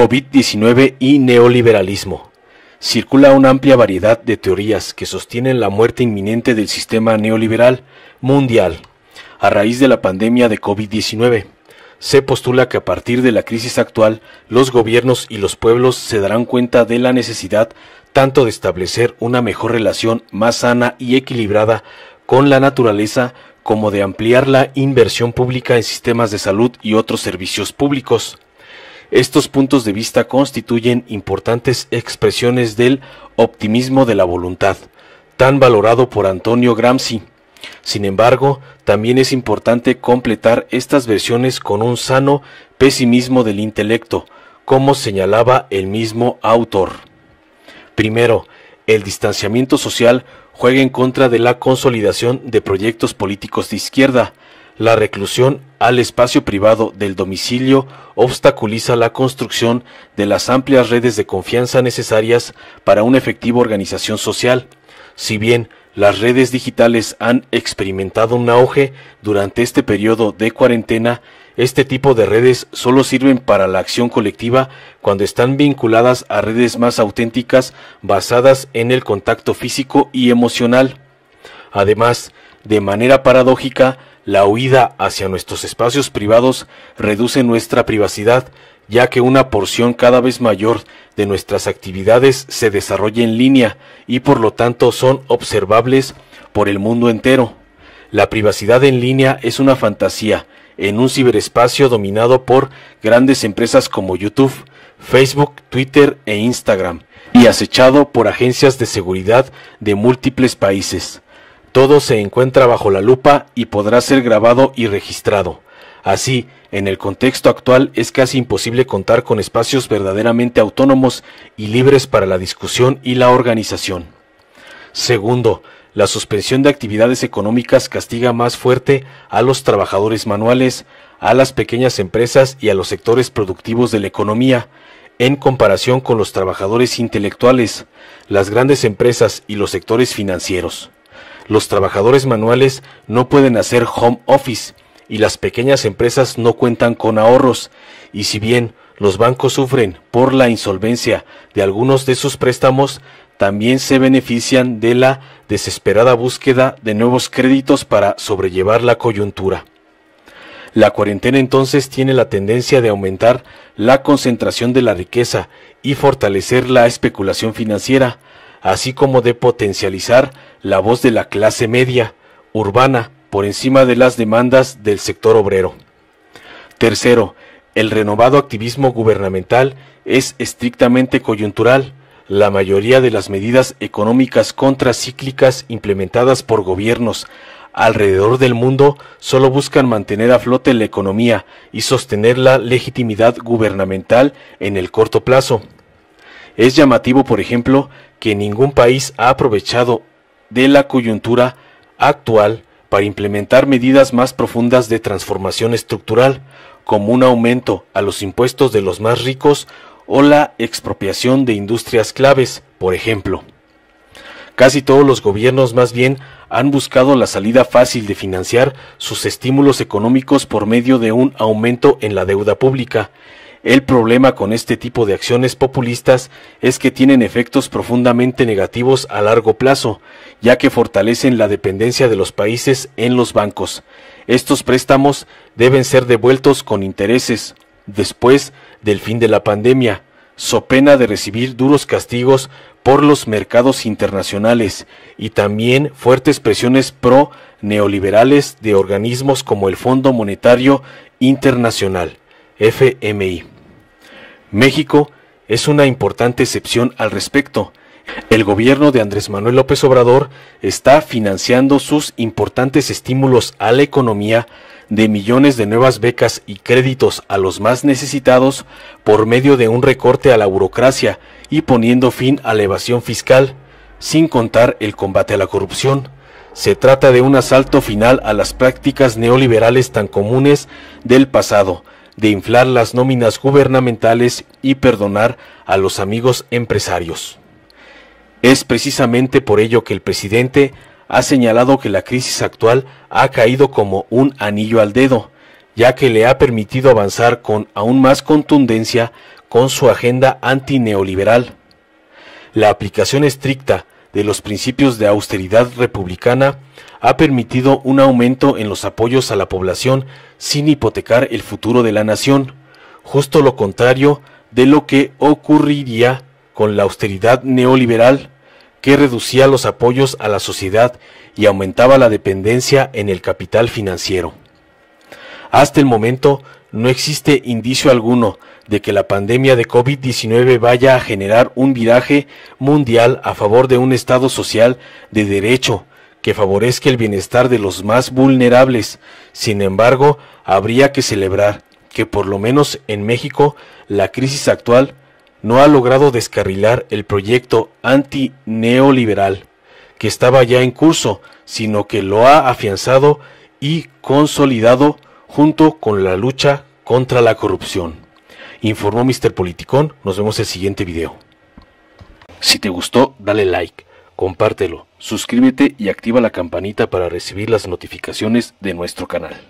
COVID-19 y neoliberalismo. Circula una amplia variedad de teorías que sostienen la muerte inminente del sistema neoliberal mundial a raíz de la pandemia de COVID-19. Se postula que a partir de la crisis actual, los gobiernos y los pueblos se darán cuenta de la necesidad tanto de establecer una mejor relación más sana y equilibrada con la naturaleza como de ampliar la inversión pública en sistemas de salud y otros servicios públicos. Estos puntos de vista constituyen importantes expresiones del optimismo de la voluntad, tan valorado por Antonio Gramsci. Sin embargo, también es importante completar estas versiones con un sano pesimismo del intelecto, como señalaba el mismo autor. Primero, el distanciamiento social juega en contra de la consolidación de proyectos políticos de izquierda, la reclusión al espacio privado del domicilio obstaculiza la construcción de las amplias redes de confianza necesarias para una efectiva organización social. Si bien las redes digitales han experimentado un auge durante este periodo de cuarentena, este tipo de redes solo sirven para la acción colectiva cuando están vinculadas a redes más auténticas basadas en el contacto físico y emocional. Además, de manera paradójica, la huida hacia nuestros espacios privados reduce nuestra privacidad, ya que una porción cada vez mayor de nuestras actividades se desarrolla en línea y por lo tanto son observables por el mundo entero. La privacidad en línea es una fantasía en un ciberespacio dominado por grandes empresas como YouTube, Facebook, Twitter e Instagram, y acechado por agencias de seguridad de múltiples países. Todo se encuentra bajo la lupa y podrá ser grabado y registrado. Así, en el contexto actual es casi imposible contar con espacios verdaderamente autónomos y libres para la discusión y la organización. Segundo, la suspensión de actividades económicas castiga más fuerte a los trabajadores manuales, a las pequeñas empresas y a los sectores productivos de la economía, en comparación con los trabajadores intelectuales, las grandes empresas y los sectores financieros los trabajadores manuales no pueden hacer home office y las pequeñas empresas no cuentan con ahorros, y si bien los bancos sufren por la insolvencia de algunos de sus préstamos, también se benefician de la desesperada búsqueda de nuevos créditos para sobrellevar la coyuntura. La cuarentena entonces tiene la tendencia de aumentar la concentración de la riqueza y fortalecer la especulación financiera, así como de potencializar la voz de la clase media, urbana, por encima de las demandas del sector obrero. Tercero, el renovado activismo gubernamental es estrictamente coyuntural. La mayoría de las medidas económicas contracíclicas implementadas por gobiernos alrededor del mundo solo buscan mantener a flote la economía y sostener la legitimidad gubernamental en el corto plazo. Es llamativo, por ejemplo, que ningún país ha aprovechado de la coyuntura actual para implementar medidas más profundas de transformación estructural, como un aumento a los impuestos de los más ricos o la expropiación de industrias claves, por ejemplo. Casi todos los gobiernos más bien han buscado la salida fácil de financiar sus estímulos económicos por medio de un aumento en la deuda pública, el problema con este tipo de acciones populistas es que tienen efectos profundamente negativos a largo plazo, ya que fortalecen la dependencia de los países en los bancos. Estos préstamos deben ser devueltos con intereses después del fin de la pandemia, so pena de recibir duros castigos por los mercados internacionales y también fuertes presiones pro neoliberales de organismos como el Fondo Monetario Internacional, FMI. México es una importante excepción al respecto. El gobierno de Andrés Manuel López Obrador está financiando sus importantes estímulos a la economía de millones de nuevas becas y créditos a los más necesitados por medio de un recorte a la burocracia y poniendo fin a la evasión fiscal, sin contar el combate a la corrupción. Se trata de un asalto final a las prácticas neoliberales tan comunes del pasado, de inflar las nóminas gubernamentales y perdonar a los amigos empresarios. Es precisamente por ello que el presidente ha señalado que la crisis actual ha caído como un anillo al dedo, ya que le ha permitido avanzar con aún más contundencia con su agenda antineoliberal. La aplicación estricta de los principios de austeridad republicana ha permitido un aumento en los apoyos a la población sin hipotecar el futuro de la nación, justo lo contrario de lo que ocurriría con la austeridad neoliberal que reducía los apoyos a la sociedad y aumentaba la dependencia en el capital financiero. Hasta el momento no existe indicio alguno de que la pandemia de COVID-19 vaya a generar un viraje mundial a favor de un Estado social de derecho que favorezca el bienestar de los más vulnerables. Sin embargo, habría que celebrar que por lo menos en México la crisis actual no ha logrado descarrilar el proyecto antineoliberal que estaba ya en curso, sino que lo ha afianzado y consolidado junto con la lucha contra la corrupción. Informó Mr. Politicón, nos vemos en el siguiente video. Si te gustó, dale like, compártelo, suscríbete y activa la campanita para recibir las notificaciones de nuestro canal.